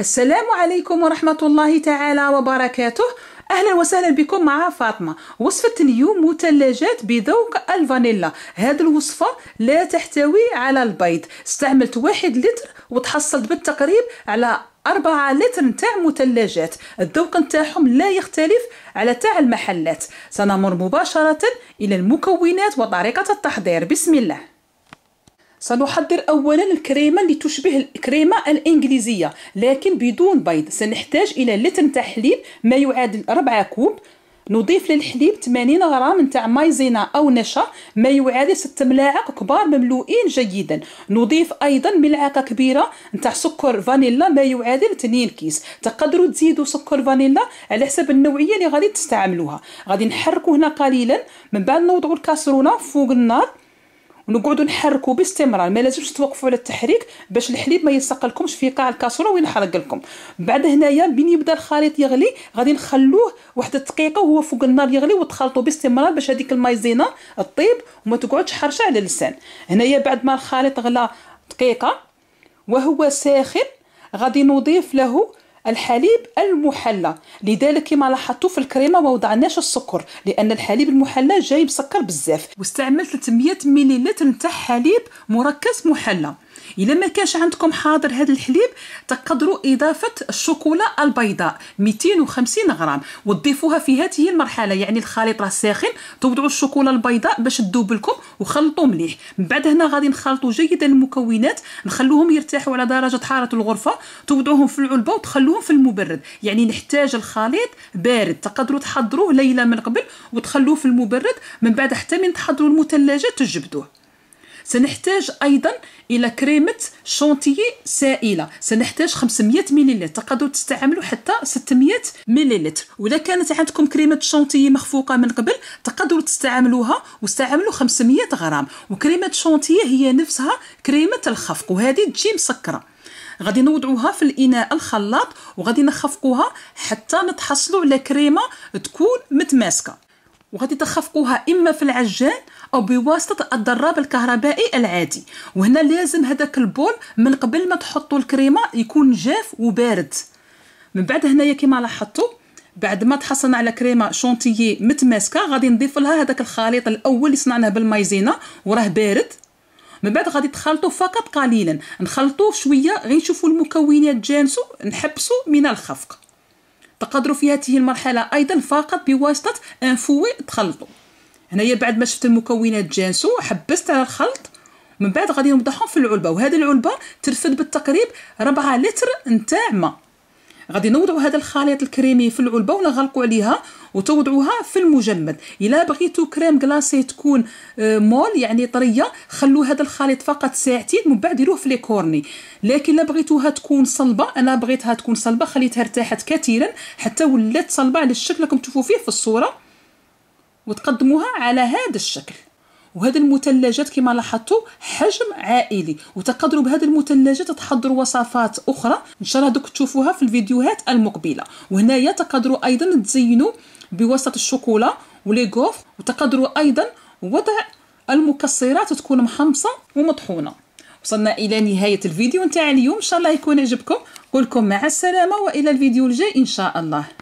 السلام عليكم ورحمة الله تعالى وبركاته اهلا وسهلا بكم مع فاطمه وصفه اليوم مثلجات بذوق الفانيلا هذه الوصفه لا تحتوي على البيض استعملت واحد لتر وتحصلت بالتقريب على أربعة لتر نتاع مثلجات الذوق نتاعهم لا يختلف على تاع المحلات سنمر مباشرة إلى المكونات وطريقة التحضير بسم الله سنحضر أولا الكريمة لتشبه الكريمة الإنجليزية لكن بدون بيض سنحتاج إلى لتر نتاع حليب ما يعادل 4 كوب نضيف للحليب 80 غرام نتاع مايزينا أو نشا ما يعادل 6 ملاعق كبار مملوئين جيدا نضيف أيضا ملعقة كبيرة نتاع سكر فانيلا ما يعادل 2 كيس تقدروا تزيدوا سكر فانيلا على حسب النوعية اللي غادي تستعملوها غادي نحركوا هنا قليلا من بعد نوضعوا الكاسرونة فوق النار ونقعدوا نحركوا باستمرار ما لازمش توقفوا على التحريك باش الحليب ما يلصقلكمش في قاع الكاسوله وينحرق لكم بعد هنايا بين يبدا الخليط يغلي غادي نخلوه واحد الدقيقه وهو فوق النار يغلي وتخلطوا باستمرار باش هذيك المايزينا طيب وما تقعدش حرشه على اللسان هنايا بعد ما الخليط غلا دقيقه وهو ساخن غادي نضيف له الحليب المحلى لذلك كما لاحظتوا في الكريمه ما وضعناش السكر لان الحليب المحلى جاي مسكر بزاف واستعملت 300 ملل نتاع حليب مركز محلى الا ما كانش عندكم حاضر هذا الحليب تقدروا اضافه الشوكولا البيضاء 250 غرام وتضيفوها في هذه المرحله يعني الخليط راه ساخن توضعوا الشوكولا البيضاء باش تذوب لكم وخلطوا مليح من بعد هنا غادي نخلطوا جيدا المكونات نخلوهم يرتاحوا على درجه حراره الغرفه توضعوهم في العلبه وتخلوهم في المبرد يعني نحتاج الخليط بارد تقدروا تحضروه ليله من قبل وتخلوه في المبرد من بعد حتى من تحضروا المثلجات تجبدوه سنحتاج ايضا الى كريمه شونتيي سائله سنحتاج 500 ملل تقدروا تستعملوا حتى 600 ملل واذا كانت عندكم كريمه شونتيي مخفوقه من قبل تقدروا تستعملوها واستعملوا 500 غرام وكريمه شونتيي هي نفسها كريمه الخفق وهذه تجي مسكره غادي نوضعوها في الاناء الخلاط وغادي نخفقوها حتى نتحصلوا على كريمه تكون متماسكه وغادي تخفقوها اما في العجان او بواسطه الدراب الكهربائي العادي وهنا لازم هذاك البول من قبل ما تحطوا الكريمه يكون جاف وبارد من بعد هنايا كما لاحظتوا بعد ما تحصلنا على كريمه شونتيي متماسكه غادي نضيف لها هذاك الخليط الاول اللي صنعناه بالمايزينا وراه بارد من بعد غادي تخلطوا فقط قليلا نخلطوه شويه غير نشوفوا المكونات جانسو نحبسوا من الخفق تقدروا في هذه المرحلة أيضا فقط بواسطة أن فوي تخلطوا هنايا بعد ما شفت المكونات جانسو حبست على الخلط من بعد غادي نوضعهم في العلبة وهذه العلبة ترفد بالتقريب 4 لتر نتاع ما غادي نوضعوا هذا الخليط الكريمي في العلبه ونغلقوا عليها وتوضعوها في المجمد الا بغيتو كريم كلاصي تكون آه، مول يعني طريه خلوا هذا الخليط فقط ساعتين من بعد ديروه في لي كورني لكن الا بغيتوها تكون صلبه انا بغيتها تكون صلبه خليتها ارتاحت كثيرا حتى ولات صلبه على الشكل راكم تشوفوا فيه في الصوره وتقدموها على هذا الشكل وهاد المثلجات كما لاحظتوا حجم عائلي وتقدروا بهاد المثلجات تحضروا وصفات اخرى ان شاء الله دوك تشوفوها في الفيديوهات المقبله وهنايا تقدروا ايضا تزينوا بوسط الشوكولا غوف وتقدروا ايضا وضع المكسرات تكون محمصه ومطحونه وصلنا الى نهايه الفيديو نتاع اليوم ان شاء الله يكون عجبكم قولكم مع السلامه والى الفيديو الجاي ان شاء الله